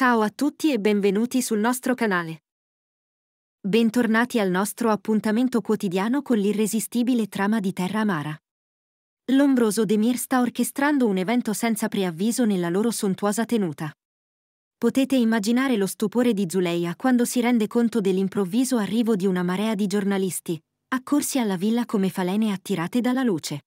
Ciao a tutti e benvenuti sul nostro canale. Bentornati al nostro appuntamento quotidiano con l'irresistibile trama di Terra Amara. L'ombroso Demir sta orchestrando un evento senza preavviso nella loro sontuosa tenuta. Potete immaginare lo stupore di Zuleia quando si rende conto dell'improvviso arrivo di una marea di giornalisti, accorsi alla villa come falene attirate dalla luce.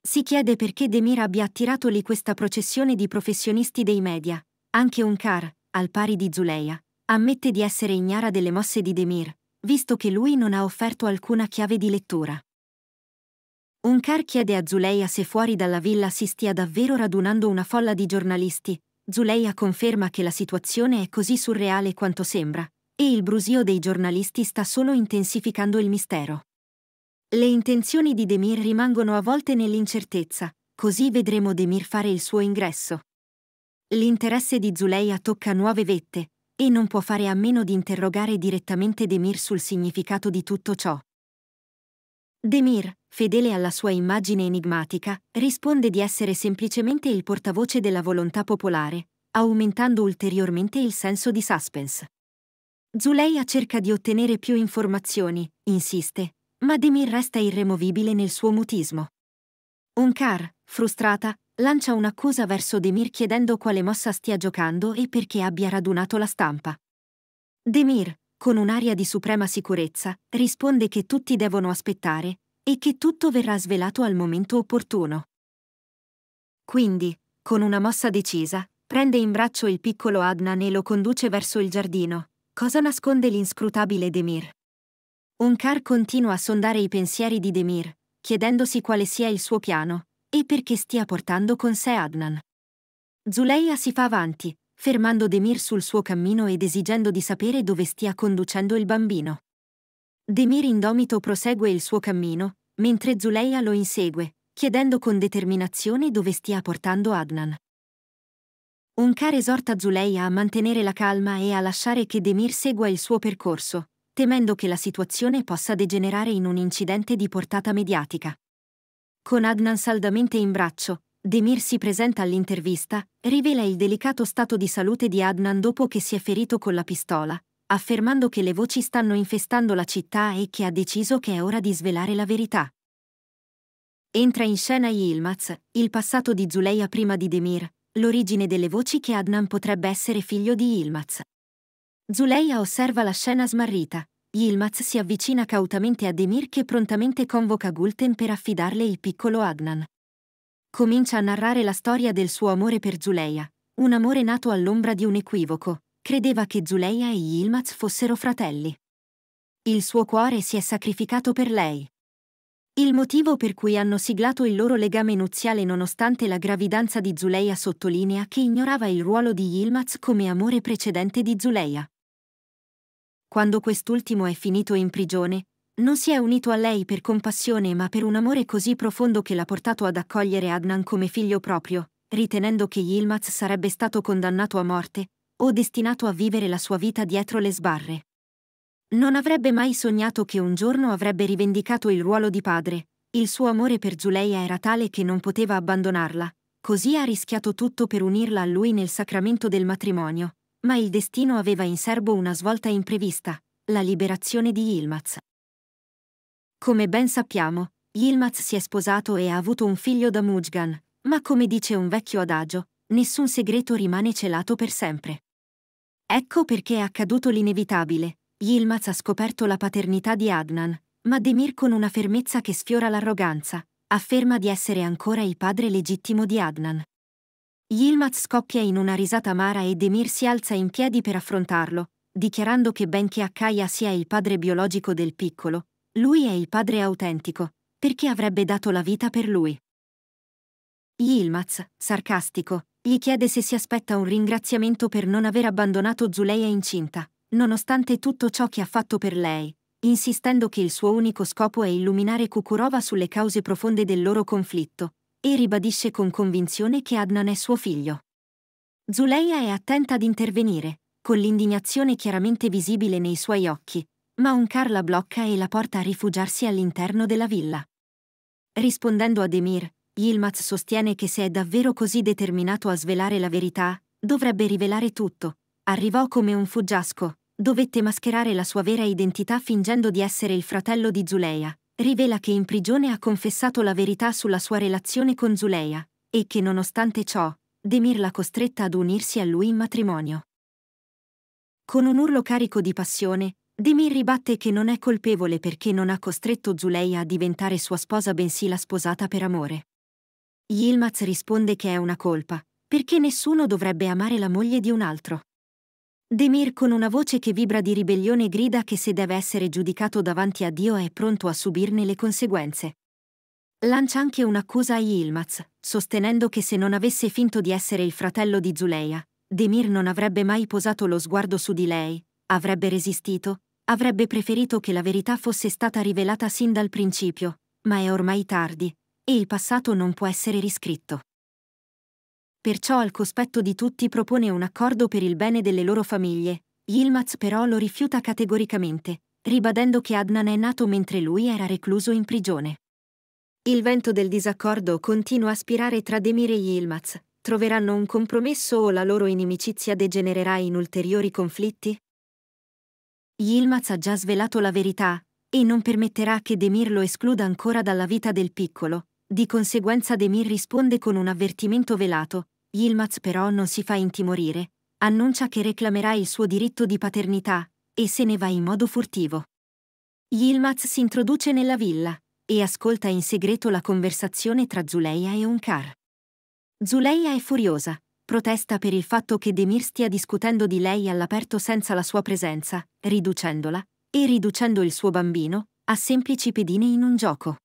Si chiede perché Demir abbia attirato lì questa processione di professionisti dei media, anche Onkar, al pari di Zuleia, ammette di essere ignara delle mosse di Demir, visto che lui non ha offerto alcuna chiave di lettura. Onkar chiede a Zuleia se fuori dalla villa si stia davvero radunando una folla di giornalisti. Zuleia conferma che la situazione è così surreale quanto sembra, e il brusio dei giornalisti sta solo intensificando il mistero. Le intenzioni di Demir rimangono a volte nell'incertezza, così vedremo Demir fare il suo ingresso. L'interesse di Zuleia tocca nuove vette e non può fare a meno di interrogare direttamente Demir sul significato di tutto ciò. Demir, fedele alla sua immagine enigmatica, risponde di essere semplicemente il portavoce della volontà popolare, aumentando ulteriormente il senso di suspense. Zuleia cerca di ottenere più informazioni, insiste, ma Demir resta irremovibile nel suo mutismo. Onkar, frustrata, lancia un'accusa verso Demir chiedendo quale mossa stia giocando e perché abbia radunato la stampa. Demir, con un'aria di suprema sicurezza, risponde che tutti devono aspettare e che tutto verrà svelato al momento opportuno. Quindi, con una mossa decisa, prende in braccio il piccolo Adnan e lo conduce verso il giardino. Cosa nasconde l'inscrutabile Demir? Onkar continua a sondare i pensieri di Demir, chiedendosi quale sia il suo piano, e perché stia portando con sé Adnan. Zuleia si fa avanti, fermando Demir sul suo cammino ed esigendo di sapere dove stia conducendo il bambino. Demir indomito prosegue il suo cammino, mentre Zuleia lo insegue, chiedendo con determinazione dove stia portando Adnan. Unkar esorta Zuleia a mantenere la calma e a lasciare che Demir segua il suo percorso, temendo che la situazione possa degenerare in un incidente di portata mediatica. Con Adnan saldamente in braccio, Demir si presenta all'intervista, rivela il delicato stato di salute di Adnan dopo che si è ferito con la pistola, affermando che le voci stanno infestando la città e che ha deciso che è ora di svelare la verità. Entra in scena Yilmaz, il passato di Zuleia prima di Demir, l'origine delle voci che Adnan potrebbe essere figlio di Yilmaz. Zuleia osserva la scena smarrita, Yilmaz si avvicina cautamente a Demir che prontamente convoca Gulten per affidarle il piccolo Agnan. Comincia a narrare la storia del suo amore per Zuleia, un amore nato all'ombra di un equivoco. Credeva che Zuleia e Yilmaz fossero fratelli. Il suo cuore si è sacrificato per lei. Il motivo per cui hanno siglato il loro legame nuziale nonostante la gravidanza di Zuleia sottolinea che ignorava il ruolo di Yilmaz come amore precedente di Zuleia. Quando quest'ultimo è finito in prigione, non si è unito a lei per compassione ma per un amore così profondo che l'ha portato ad accogliere Adnan come figlio proprio, ritenendo che Yilmaz sarebbe stato condannato a morte, o destinato a vivere la sua vita dietro le sbarre. Non avrebbe mai sognato che un giorno avrebbe rivendicato il ruolo di padre, il suo amore per Giuleia era tale che non poteva abbandonarla, così ha rischiato tutto per unirla a lui nel sacramento del matrimonio, ma il destino aveva in serbo una svolta imprevista, la liberazione di Yilmaz. Come ben sappiamo, Yilmaz si è sposato e ha avuto un figlio da Mujgan, ma come dice un vecchio adagio, nessun segreto rimane celato per sempre. Ecco perché è accaduto l'inevitabile. Yilmaz ha scoperto la paternità di Adnan, ma Demir con una fermezza che sfiora l'arroganza, afferma di essere ancora il padre legittimo di Adnan. Yilmaz scoppia in una risata amara e Demir si alza in piedi per affrontarlo, dichiarando che benché Akkaya sia il padre biologico del piccolo, lui è il padre autentico, perché avrebbe dato la vita per lui. Yilmaz, sarcastico, gli chiede se si aspetta un ringraziamento per non aver abbandonato Zuleia incinta, nonostante tutto ciò che ha fatto per lei, insistendo che il suo unico scopo è illuminare Kukurova sulle cause profonde del loro conflitto, e ribadisce con convinzione che Adnan è suo figlio. Zuleia è attenta ad intervenire, con l'indignazione chiaramente visibile nei suoi occhi, ma Onkar la blocca e la porta a rifugiarsi all'interno della villa. Rispondendo ad Emir, Yilmaz sostiene che se è davvero così determinato a svelare la verità, dovrebbe rivelare tutto. Arrivò come un fuggiasco, dovette mascherare la sua vera identità fingendo di essere il fratello di Zuleia, rivela che in prigione ha confessato la verità sulla sua relazione con Zuleia, e che nonostante ciò, Demir l'ha costretta ad unirsi a lui in matrimonio. Con un urlo carico di passione, Demir ribatte che non è colpevole perché non ha costretto Zuleia a diventare sua sposa bensì la sposata per amore. Yilmaz risponde che è una colpa, perché nessuno dovrebbe amare la moglie di un altro. Demir con una voce che vibra di ribellione grida che se deve essere giudicato davanti a Dio è pronto a subirne le conseguenze. Lancia anche un'accusa a Yilmaz, sostenendo che se non avesse finto di essere il fratello di Zuleia, Demir non avrebbe mai posato lo sguardo su di lei, avrebbe resistito, avrebbe preferito che la verità fosse stata rivelata sin dal principio, ma è ormai tardi, e il passato non può essere riscritto. Perciò al cospetto di tutti propone un accordo per il bene delle loro famiglie. Yilmaz però lo rifiuta categoricamente, ribadendo che Adnan è nato mentre lui era recluso in prigione. Il vento del disaccordo continua a spirare tra Demir e Yilmaz. Troveranno un compromesso o la loro inimicizia degenererà in ulteriori conflitti? Yilmaz ha già svelato la verità e non permetterà che Demir lo escluda ancora dalla vita del piccolo. Di conseguenza Demir risponde con un avvertimento velato, Yilmaz però non si fa intimorire, annuncia che reclamerà il suo diritto di paternità e se ne va in modo furtivo. Yilmaz si introduce nella villa e ascolta in segreto la conversazione tra Zuleia e Onkar. Zuleia è furiosa, protesta per il fatto che Demir stia discutendo di lei all'aperto senza la sua presenza, riducendola, e riducendo il suo bambino, a semplici pedine in un gioco.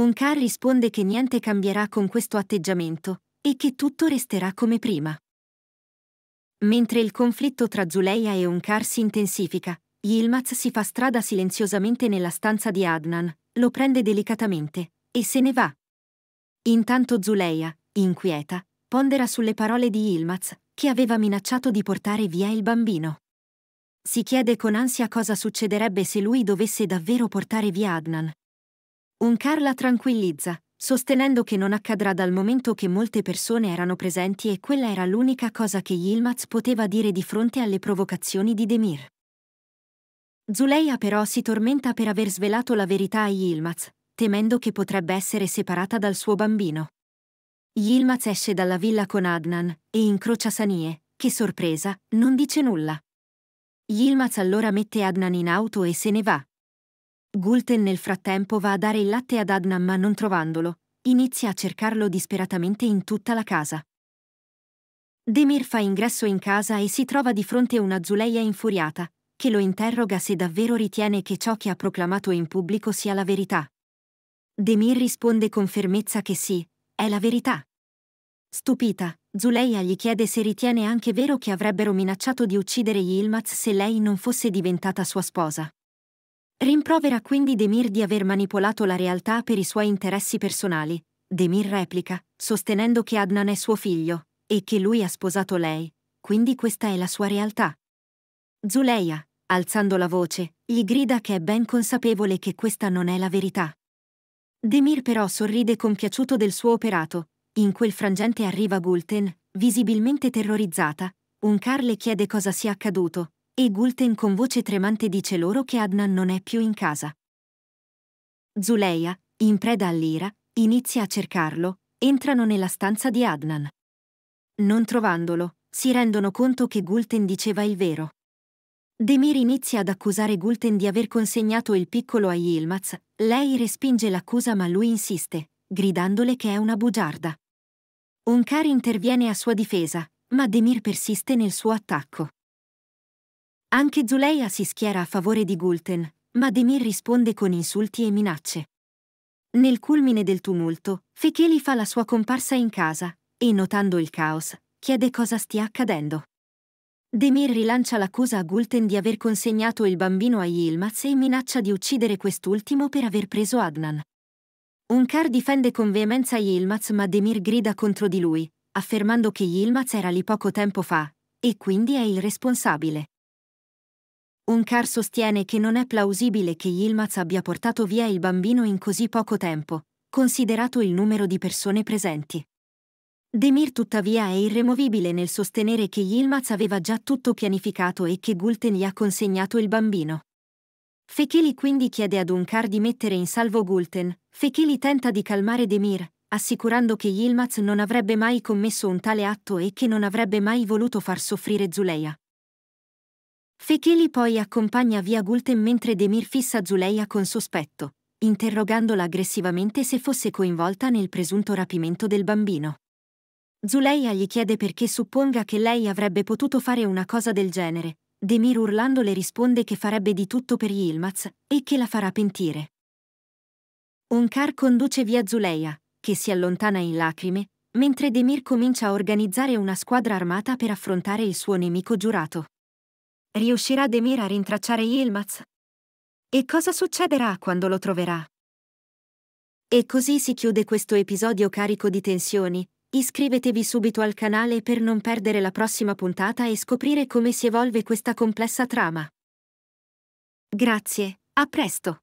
Onkar risponde che niente cambierà con questo atteggiamento e che tutto resterà come prima. Mentre il conflitto tra Zuleia e Onkar si intensifica, Yilmaz si fa strada silenziosamente nella stanza di Adnan, lo prende delicatamente e se ne va. Intanto Zuleia, inquieta, pondera sulle parole di Yilmaz, che aveva minacciato di portare via il bambino. Si chiede con ansia cosa succederebbe se lui dovesse davvero portare via Adnan. Unkar la tranquillizza, sostenendo che non accadrà dal momento che molte persone erano presenti e quella era l'unica cosa che Yilmaz poteva dire di fronte alle provocazioni di Demir. Zuleia però si tormenta per aver svelato la verità a Yilmaz, temendo che potrebbe essere separata dal suo bambino. Yilmaz esce dalla villa con Adnan e incrocia Sanie, che sorpresa, non dice nulla. Yilmaz allora mette Adnan in auto e se ne va, Gulten nel frattempo va a dare il latte ad Adnan ma non trovandolo, inizia a cercarlo disperatamente in tutta la casa. Demir fa ingresso in casa e si trova di fronte a una Zuleia infuriata, che lo interroga se davvero ritiene che ciò che ha proclamato in pubblico sia la verità. Demir risponde con fermezza che sì, è la verità. Stupita, Zuleia gli chiede se ritiene anche vero che avrebbero minacciato di uccidere Yilmaz se lei non fosse diventata sua sposa. Rimprovera quindi Demir di aver manipolato la realtà per i suoi interessi personali. Demir replica, sostenendo che Adnan è suo figlio e che lui ha sposato lei, quindi questa è la sua realtà. Zuleia, alzando la voce, gli grida che è ben consapevole che questa non è la verità. Demir però sorride compiaciuto del suo operato. In quel frangente arriva Gulten, visibilmente terrorizzata. Un Car le chiede cosa sia accaduto, e Gulten con voce tremante dice loro che Adnan non è più in casa. Zuleia, in preda all'ira, inizia a cercarlo, entrano nella stanza di Adnan. Non trovandolo, si rendono conto che Gulten diceva il vero. Demir inizia ad accusare Gulten di aver consegnato il piccolo a Yilmaz, lei respinge l'accusa ma lui insiste, gridandole che è una bugiarda. Unkar interviene a sua difesa, ma Demir persiste nel suo attacco. Anche Zuleia si schiera a favore di Gulten, ma Demir risponde con insulti e minacce. Nel culmine del tumulto, Fecheli fa la sua comparsa in casa e, notando il caos, chiede cosa stia accadendo. Demir rilancia l'accusa a Gulten di aver consegnato il bambino a Yilmaz e minaccia di uccidere quest'ultimo per aver preso Adnan. Unkar difende con veemenza Yilmaz ma Demir grida contro di lui, affermando che Yilmaz era lì poco tempo fa, e quindi è il responsabile. Uncar sostiene che non è plausibile che Yilmaz abbia portato via il bambino in così poco tempo, considerato il numero di persone presenti. Demir tuttavia è irremovibile nel sostenere che Yilmaz aveva già tutto pianificato e che Gulten gli ha consegnato il bambino. Fekeli quindi chiede ad Unkar di mettere in salvo Gulten, Fekeli tenta di calmare Demir, assicurando che Yilmaz non avrebbe mai commesso un tale atto e che non avrebbe mai voluto far soffrire Zuleia. Fecheli poi accompagna via Gulten mentre Demir fissa Zuleia con sospetto, interrogandola aggressivamente se fosse coinvolta nel presunto rapimento del bambino. Zuleia gli chiede perché supponga che lei avrebbe potuto fare una cosa del genere. Demir urlando le risponde che farebbe di tutto per Yilmaz e che la farà pentire. Onkar conduce via Zuleia, che si allontana in lacrime, mentre Demir comincia a organizzare una squadra armata per affrontare il suo nemico giurato. Riuscirà Demir a rintracciare Yilmaz? E cosa succederà quando lo troverà? E così si chiude questo episodio carico di tensioni. Iscrivetevi subito al canale per non perdere la prossima puntata e scoprire come si evolve questa complessa trama. Grazie, a presto!